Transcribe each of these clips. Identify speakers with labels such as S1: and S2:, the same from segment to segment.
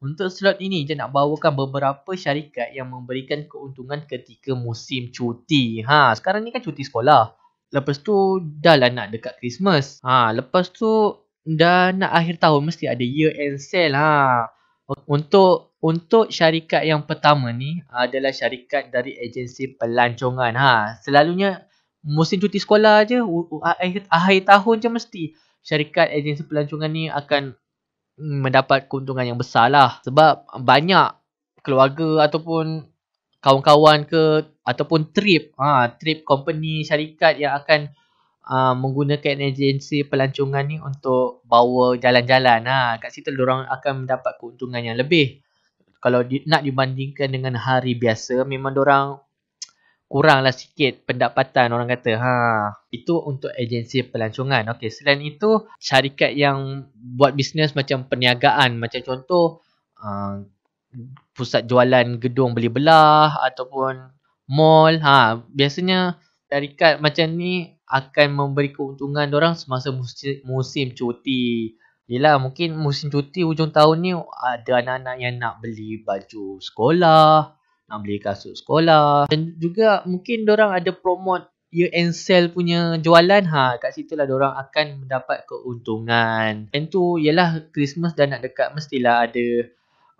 S1: Untuk slot ini, saya nak bawakan beberapa syarikat yang memberikan keuntungan ketika musim cuti. Ha, sekarang ni kan cuti sekolah. Lepas tu dah lah nak dekat Christmas. Ha, lepas tu dah nak akhir tahun mesti ada year end sale. Ha. Untuk untuk syarikat yang pertama ni adalah syarikat dari agensi pelancongan. Ha, selalunya musim cuti sekolah aje akhir, akhir tahun je mesti syarikat agensi pelancongan ni akan mendapat keuntungan yang besar lah. Sebab banyak keluarga ataupun kawan-kawan ke ataupun trip. Ha, trip company syarikat yang akan ha, menggunakan agensi pelancongan ni untuk bawa jalan-jalan. Ha, kat situ orang akan mendapat keuntungan yang lebih. Kalau di, nak dibandingkan dengan hari biasa memang orang kuranglah sikit pendapatan orang kata ha itu untuk agensi pelancongan okey selain itu syarikat yang buat bisnes macam perniagaan macam contoh uh, pusat jualan gedung beli belah ataupun mall ha biasanya syarikat macam ni akan memberi keuntungan orang semasa musim, musim cuti Yelah mungkin musim cuti hujung tahun ni ada anak-anak yang nak beli baju sekolah nak beli kasut sekolah dan juga mungkin orang ada promote year end sale punya jualan ha kat situ lah orang akan mendapat keuntungan dan tu ialah Christmas dah nak dekat mestilah ada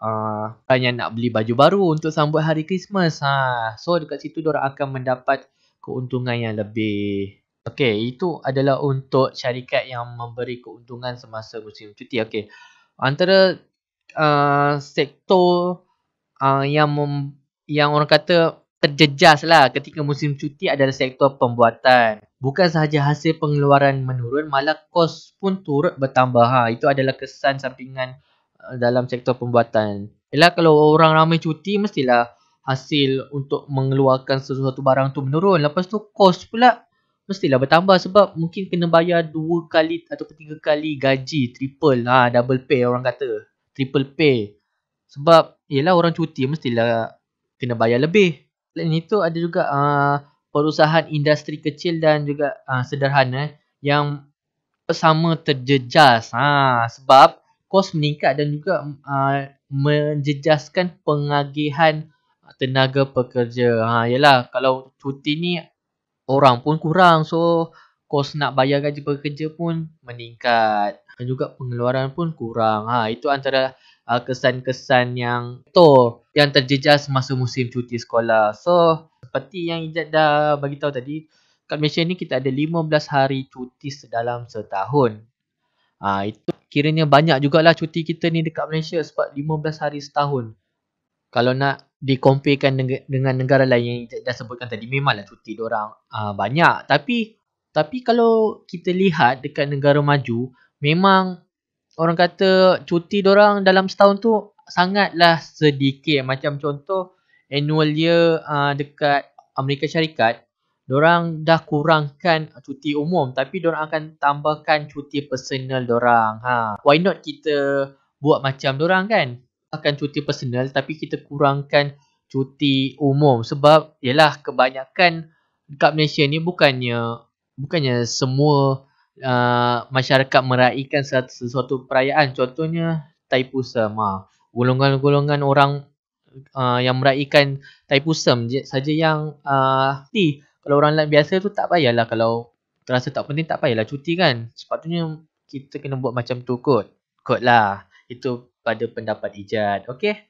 S1: uh, yang nak beli baju baru untuk sambut hari Christmas ha so dekat situ orang akan mendapat keuntungan yang lebih Okey, itu adalah untuk syarikat yang memberi keuntungan semasa musim cuti. Okey. Antara uh, sektor uh, yang mem- yang orang kata terjejas lah ketika musim cuti adalah sektor pembuatan. Bukan sahaja hasil pengeluaran menurun, malah kos pun turut bertambah. Ha, itu adalah kesan sampingan eh, dalam sektor pembuatan. Yalah kalau orang ramai cuti, mestilah hasil untuk mengeluarkan sesuatu barang tu menurun. Lepas tu kos pula mestilah bertambah sebab mungkin kena bayar dua kali atau tiga kali gaji triple ha double pay orang kata triple pay sebab ialah orang cuti mestilah kena bayar lebih. Selain itu ada juga uh, perusahaan industri kecil dan juga uh, sederhana yang sama terjejas. Ha, sebab kos meningkat dan juga uh, menjejaskan pengagihan tenaga pekerja. Ha, yalah, kalau cuti ni orang pun kurang. So, kos nak bayar gaji pekerja pun meningkat. Dan juga pengeluaran pun kurang. Ha, itu antara uh, kesan-kesan yang tu yang terjejas masa musim cuti sekolah. So, seperti yang Ijad dah bagi tahu tadi, kat Malaysia ni kita ada 15 hari cuti dalam setahun. Ah uh, itu kiranya banyak jugalah cuti kita ni dekat Malaysia sebab 15 hari setahun. Kalau nak dikompakan dengan negara lain yang Ijad dah sebutkan tadi, memanglah cuti orang uh, ah, banyak. Tapi tapi kalau kita lihat dekat negara maju, memang orang kata cuti orang dalam setahun tu sangatlah sedikit macam contoh annual year uh, dekat Amerika Syarikat orang dah kurangkan cuti umum tapi orang akan tambahkan cuti personal orang ha why not kita buat macam orang kan akan cuti personal tapi kita kurangkan cuti umum sebab yalah kebanyakan dekat Malaysia ni bukannya bukannya semua uh, masyarakat meraihkan sesuatu, sesuatu perayaan contohnya Thai Pusam ha. golongan-golongan orang uh, yang meraihkan Thai Pusam saja yang uh, ni kalau orang lain biasa tu tak payahlah kalau terasa tak penting tak payahlah cuti kan sepatutnya kita kena buat macam tu kot kot lah itu pada pendapat ijad okey